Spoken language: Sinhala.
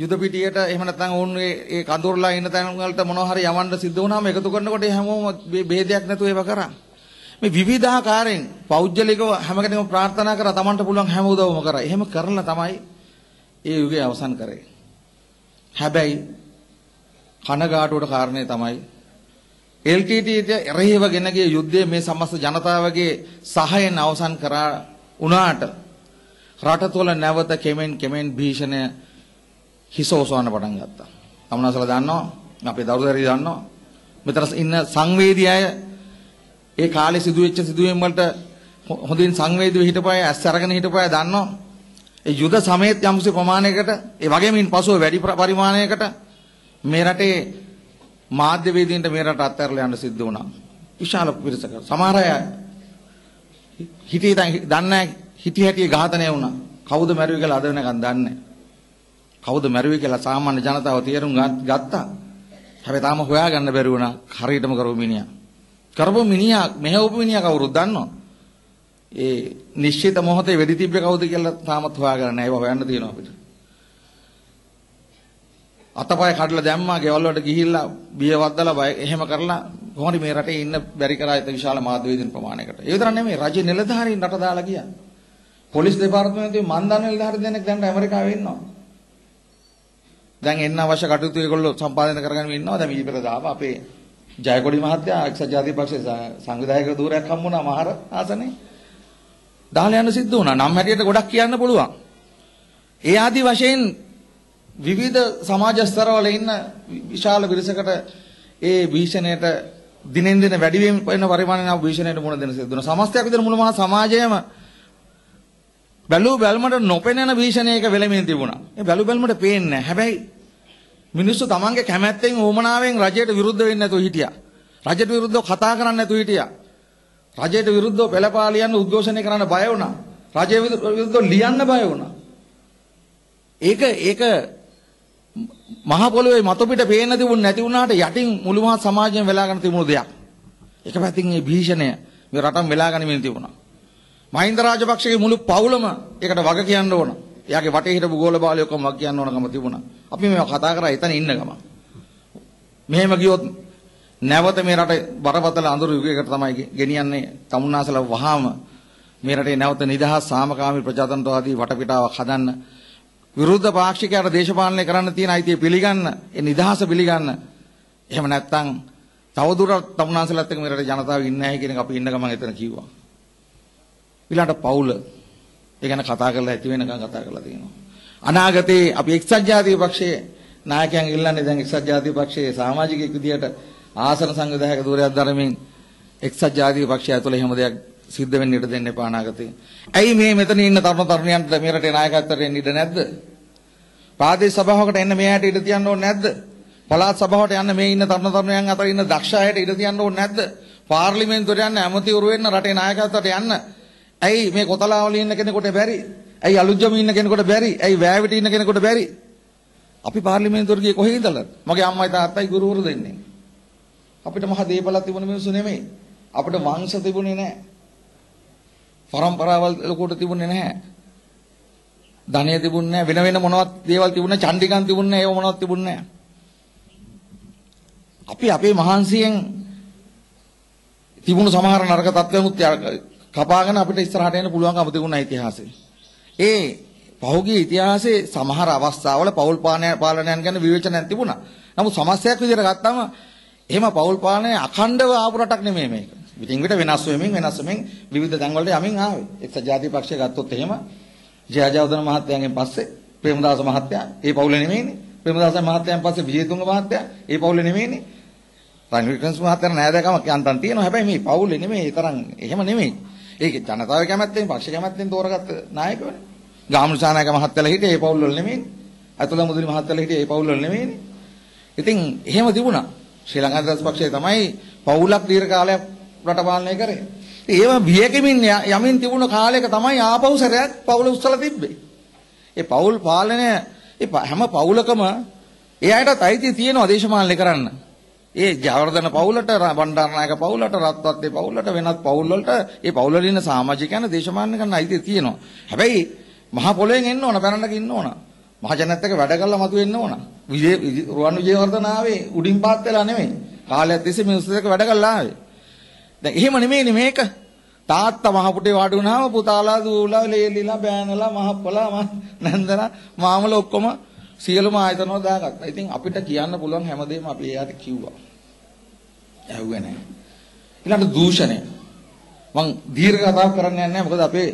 යුද පිටියට එහෙම නැත්නම් ඕන්ගේ ඒ කඳුරලා ඉන්න තැන් වලට මොනවා හරි යවන්න සිද්ධ වුණාම එකතු කරනකොට හැමෝම ભેදයක් නැතුව ඒව කරා. මේ විවිධාකාරයෙන් පෞද්ගලිකව හැම කෙනෙක්ම ප්‍රාර්ථනා කරා Tamanට පුළුවන් හැම උදව්වම කරා. එහෙම කරලා තමයි ඒ යුගය අවසන් කරේ. හැබැයි කනගාටුවට කාරණේ තමයි LTTට එරෙහිව ගෙන ගිය යුද්ධයේ මේ සමස්ත ජනතාවගේ සහයෙන් අවසන් කරා වුණාට රට තුළ නැවත කෙමෙන් කෙමෙන් භීෂණය හිස ඔසවන්න පටන් ගත්තා. අමනාසලා දන්නවා අපේ දරුදරි දන්නවා මෙතන ඉන්න සංවේදී අය ඒ කාලේ සිදුවෙච්ච සිදුවීම් වලට හොඳින් සංවේදීව හිටපය ඇස් අරගෙන හිටපය දන්නවා ඒ යුද සමයේත් යම්සි ප්‍රමාණයකට ඒ වගේමින් පසුව වැඩි පරිමාණයකට මේ රටේ මාධ්‍ය වේදීන්ට මේ රට අත්හැරලා යන්න සිද්ධ වුණා විශාල පිරිසක සමහර අය හිතේ දන්නේ හිටි හැටි ඝාතනය වුණා කවුද මැරුවේ කියලා අද වෙනකන් දන්නේ නැහැ කවුද මැරුවේ කියලා සාමාන්‍ය ජනතාව තේරුම් ගත්තා. හැබැයි තාම හොයාගන්න බැරි වුණා. හරියටම කරපු මිනිහා. කරපු මිනිහා මෙහෙවපු මිනිහා කවුරුද දන්නවද? ඒ නිශ්චිත මොහොතේ වෙඩි තිබ්බේ කවුද කියලා තාමත් හොයාගන්න නැහැ. ඒක හොයන්න තියෙනවා අපිට. අතපය කඩලා දැම්මා, ගෙවල් වලට ගිහිල්ලා බිය වද්දලා බය එහෙම කරලා කොහොමද මේ රටේ ඉන්න බැරි කරා ඒ විශාල මාධ්‍යවේදින් ප්‍රමාණයකට. ඒ විතර නෙමෙයි රජ නිලධාරීන් රට දාලා ගියා. පොලිස් දෙපාර්තමේන්තුවේ මන් දන්න නිලධාරී දෙනෙක් දැන් ඇමරිකාවේ ඉන්නවා. දැන් එන්න අවශ්‍ය කටයුතු ඒගොල්ලෝ සම්පාදනය කරගෙන ඉන්නවා. දැන් ඊපෙර දාප අපේ ජයකොඩි මහත්තයා එක්සත් ජාතික පක්ෂයේ සංවිධායක ධූරයක් හම්බ වුණා මහර ආසනේ. දාලා යන සිද්ධ වුණා. නම් හැටියට ගොඩක් කියන්න පුළුවන්. ඒ ආදි වශයෙන් විවිධ සමාජ ස්තරවල ඉන්න විශාල පිරිසකට ඒ භීෂණයට දිනෙන් දින වැඩි වෙන පරිමාණයන භීෂණයට මුහුණ දෙන සිද්ධ වෙනවා. සමස්තයක් විතර මුළු මහා සමාජයම බැලූ බැල්මට නොපෙනෙන භීෂණයක වෙලෙමින් තිබුණා. ඒ බැලූ බැල්මට පේන්නේ නැහැ. හැබැයි මිනිස්සු තමන්ගේ කැමැත්තෙන් ඕමනාවෙන් රජයට විරුද්ධ වෙන්නේ නැතුව හිටියා. රජයට විරුද්ධව කතා කරන්නේ නැතුව හිටියා. රජයට විරුද්ධව පෙළපාලියන්න උද්ඝෝෂණය කරන්න බය වුණා. රජය විරුද්ධව ලියන්න බය වුණා. ඒක ඒක මහ පොළොවේ මතු පිට පේන්න තිබුණ නැති වුණාට යටින් මුළු මහත් සමාජයෙන් වෙලා ගන්න තිබුණු දෙයක්. එක පැතින් මේ භීෂණය මේ රටම වෙලා ගනිමින් තිබුණා. මහින්ද රාජපක්ෂගේ මුළු පවුලම ඒකට වග කියන්න ඕන. එයාගේ වටේ හිටපු ගෝල බාලයෝ ඔක්කොම වග කියන්න ඕනකම තිබුණා. අපි මේවා කතා කරා එතන ඉන්න ගම. මෙහෙම ගියොත් නැවත මේ රටේ බරපතල අඳුරු යුගයකට තමයි ගෙනියන්නේ. තමුන්නාසල වහාම මේ රටේ නැවත නිදහස් සාමකාමී ප්‍රජාතන්ත්‍රවාදී වටපිටාවක් හදන්න විරුද්ධ පාක්ෂිකයට දේශපාලනය කරන්න තියෙන අයිතිය පිළිගන්න, ඒ නිදහස පිළිගන්න. එහෙම නැත්නම් තවදුරටත් තමුන්නාසලත් එක්ක මේ රටේ ජනතාව ඉන්නේ නැහැ කියන එක අපි ඉන්න ගමන් එතන කිව්වා. ඊළඟට පවුල ඒ ගැන කතා කරලා ඇති වෙනකන් කතා කරලා තියෙනවා. අනාගතේ අපි එක්සත් ජාතික පක්ෂයේ නායකයන් ඉල්ලන්නේ දැන් එක්සත් ජාතික පක්ෂයේ සමාජිකයෙක් විදියට ආසන සංවිධායක ධූරයක් ධර්මයෙන් එක්සත් ජාතික පක්ෂය ඇතුළේ එහෙම දෙයක් සිද්ධ වෙන්න ඉඩ දෙන්න එපා අනාගතේ. ඇයි මේ මෙතන ඉන්න තරුණ තරුණියන්ට මේ රටේ නායකත්වයට එන්න ඉඩ නැද්ද? ප්‍රාදේශ සභාවකට එන්න මෙයාට ඉඩ තියන්න ඕනේ නැද්ද? පළාත් සභාවට යන්න මේ ඉන්න තරුණ තරුණියන් අතර ඉන්න දක්ෂ අයට ඉඩ තියන්න ඕනේ නැද්ද? පාර්ලිමේන්තුවට යන්න ඇමතිවරු වෙන්න රටේ නායකත්වයට යන්න ඇයි මේ කොතලාවල ඉන්න කෙනෙකුට බැරි? ඇයි අලුත්ජම ඉන්න කෙනෙකුට බැරි? ඇයි වෑවිට ඉන්න කෙනෙකුට බැරි? අපි පාර්ලිමේන්තුවට ගියේ කොහේ ඉඳලාද? මගේ අම්මයි තාත්තයි ගුරුවරු දෙන්නේ. අපිට මහ දේපලක් තිබුණ මිනිස්සු නෙමෙයි. අපිට වංශ තිබුණේ නැහැ. પરම්පරාවල් ලොකුට තිබුණේ නැහැ. ධනය තිබුණ නැහැ වෙන වෙන මොනවත් දේවල් තිබුණ චණ්ඩිකන් තිබුණ නැහැ ඒව මොනවත් තිබුණ නැහැ අපි අපේ මහන්සියෙන් තිබුණු සමහර නරක තත්ත්වනුත් කපාගෙන අපිට ඉස්සරහට යන්න පුළුවන්කම තිබුණා ඉතිහාසයේ. ඒ පහුගිය ඉතිහාසයේ සමහර අවස්ථාවල පෞල් පාලනයන් ගැන විවේචනයක් තිබුණා. නමුත් සමස්තයක් විදිහට ගත්තම එහෙම පෞල් පාලනය අඛණ්ඩව ආපු රටක් නෙමෙයි මේක. විතින් විට වෙනස් වෙමින් වෙනස් වෙමින් විවිධ තැන්වලට යමින් ආවේ. එක්සත් ජාතික පක්ෂය ගත්තොත් එහෙම ජයජයවර්ධන මහත්තයාගෙන් පස්සේ ප්‍රේමදාස මහත්තයා ඒ පවුලේ නෙමෙයිනේ. ප්‍රේමදාස මහත්තයාන් පස්සේ විජේතුංග මහත්තයා ඒ පවුලේ නෙමෙයිනේ. රන් වික්‍රම්ස් මහත්තයා නෑදෑකමක් යන්තම් තියෙනවා. හැබැයි මේ පවුලේ නෙමෙයි. ඒ තරම් එහෙම නෙමෙයි. ඒක ජනතාවේ කැමැත්තෙන් පක්ෂ කැමැත්තෙන් තෝරගත්ත නායකවනේ. ගාමුසානායක මහත්තයලා හිටියේ ඒ පවුල් වල නෙමෙයිනේ. අතල මුදලි මහත්තයලා හිටියේ ඒ පවුල් වල නෙමෙයිනේ. ඉතින් එහෙම තිබුණා. ශ්‍රී ලංකා දස් පක්ෂය තමයි පවුලක් දීර්ඝ කාලයක් රට පාලනය කරේ. ඒව බියකමින් යමින් තිබුණ කාලයක තමයි ආපහු සැරයක් පවුල උස්සලා තිබ්බේ. ඒ පවුල් පාලනය හැම පවුලකම ඒ අයටත් අයිතිය තියෙනවා දේශපාලනය කරන්න. ඒ ජයවර්ධන පවුලට බණ්ඩාරනායක පවුලට රත්වත්තේ පවුලට වෙනත් පවුල් වලට ඒ පවුල් වල ඉන්න සමාජිකයන් දේශමාන්නකන් අයිතිය තියෙනවා. හැබැයි මහ පොළොවෙන් එන්න ඕන බැනන්නක ඉන්න ඕන. මහජනත් එක්ක වැඩ කරලා මතු වෙන්න ඕන. විජේ රුවන් විජේවර්ධන ආවේ උඩින් පාත් වෙලා නෙමෙයි. කාලයක් තිස්සේ මිනිස්සු එක්ක වැඩ කරලා ආවේ. දැන් එහෙම නෙමෙයිනේ මේක. තාත්තා මහ පුටේ වාඩි වුණාම පුතාලා දූලා ලේලිලා බෑනලා මහප්පලා නැන්දලා මාමල ඔක්කොම සියලුම ආයතනෝ දාගත්තා. ඉතින් අපිට කියන්න පුළුවන් හැමදේම අපි එයාට කිව්වා. ඇහුවේ නැහැ. ඊළඟ දූෂණය. මං දීර්ඝ කතාවක් කරන්න යන්නේ නැහැ. මොකද අපේ